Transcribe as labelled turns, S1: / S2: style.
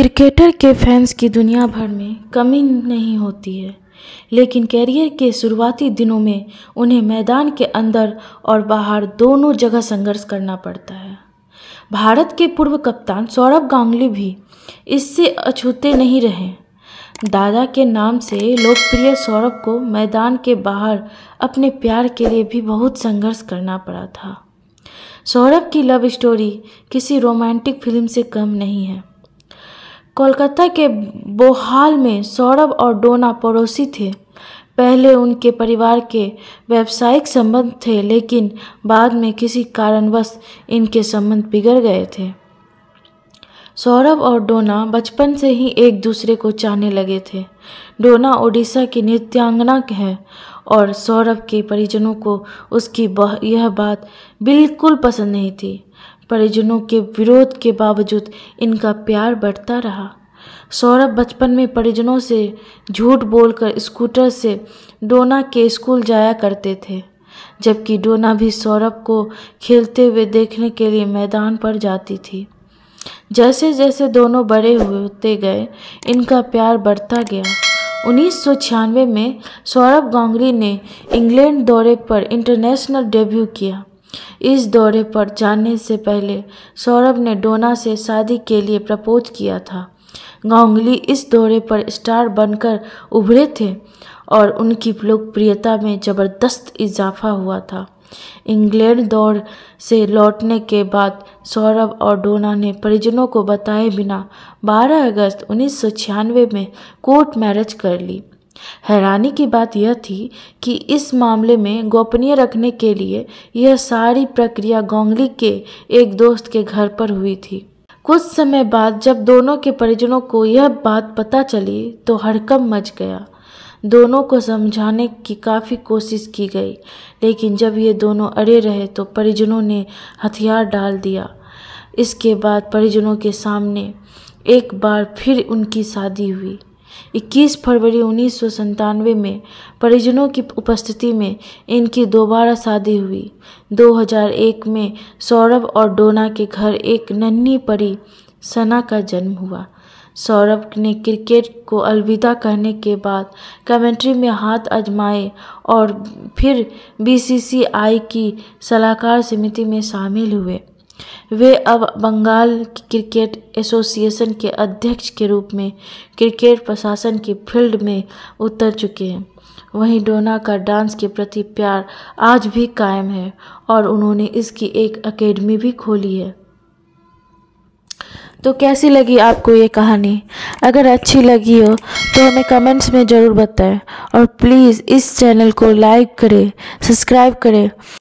S1: cricketer के fans की दुनिया भर में कमी नहीं होती है लेकिन कैरियर के शुरुआती दिनों में उन्हें मैदान के अंदर और बाहर दोनों जगह संघर्ष करना पड़ता है भारत के पूर्व कप्तान सौरभ गांगुली भी इससे अछूते नहीं रहे दादा के नाम से लोकप्रिय सौरभ को मैदान के बाहर अपने प्यार के लिए भी बहुत संघर्ष करना पड़ा था सौरभ की लव स्टोरी किसी रोमांटिक फिल्म से कम नहीं है कोलकाता के बोहाल में सौरभ और डोना पड़ोसी थे पहले उनके परिवार के व्यावसायिक संबंध थे लेकिन बाद में किसी कारणवश इनके संबंध बिगड़ गए थे सौरभ और डोना बचपन से ही एक दूसरे को चाहने लगे थे डोना ओडिशा की नृत्यांगना है और सौरभ के परिजनों को उसकी यह बात बिल्कुल पसंद नहीं थी परिजनों के विरोध के बावजूद इनका प्यार बढ़ता रहा सौरभ बचपन में परिजनों से झूठ बोलकर स्कूटर से डोना के स्कूल जाया करते थे जबकि डोना भी सौरभ को खेलते हुए देखने के लिए मैदान पर जाती थी जैसे जैसे दोनों बड़े होते गए इनका प्यार बढ़ता गया उन्नीस में सौरभ गांगुली ने इंग्लैंड दौरे पर इंटरनेशनल डेब्यू किया इस दौरे पर जाने से पहले सौरभ ने डोना से शादी के लिए प्रपोज किया था गांगुली इस दौरे पर स्टार बनकर उभरे थे और उनकी लोकप्रियता में ज़बरदस्त इजाफा हुआ था इंग्लैंड दौड़ से लौटने के बाद सौरभ और डोना ने परिजनों को बताए बिना 12 अगस्त उन्नीस में कोर्ट मैरिज कर ली हैरानी की बात यह थी कि इस मामले में गोपनीय रखने के लिए यह सारी प्रक्रिया गोंगली के एक दोस्त के घर पर हुई थी कुछ समय बाद जब दोनों के परिजनों को यह बात पता चली तो हड़कम मच गया दोनों को समझाने की काफ़ी कोशिश की गई लेकिन जब ये दोनों अड़े रहे तो परिजनों ने हथियार डाल दिया इसके बाद परिजनों के सामने एक बार फिर उनकी शादी हुई 21 फरवरी उन्नीस में परिजनों की उपस्थिति में इनकी दोबारा शादी हुई 2001 में सौरभ और डोना के घर एक नन्ही परी सना का जन्म हुआ सौरभ ने क्रिकेट को अलविदा कहने के बाद कमेंट्री में हाथ आजमाए और फिर बीसीसीआई की सलाहकार समिति में शामिल हुए वे अब बंगाल क्रिकेट एसोसिएशन के अध्यक्ष के रूप में क्रिकेट प्रशासन की फील्ड में उतर चुके हैं वहीं डोना का डांस के प्रति प्यार आज भी कायम है और उन्होंने इसकी एक एकेडमी भी खोली है तो कैसी लगी आपको ये कहानी अगर अच्छी लगी हो तो हमें कमेंट्स में ज़रूर बताएं और प्लीज़ इस चैनल को लाइक करें सब्सक्राइब करें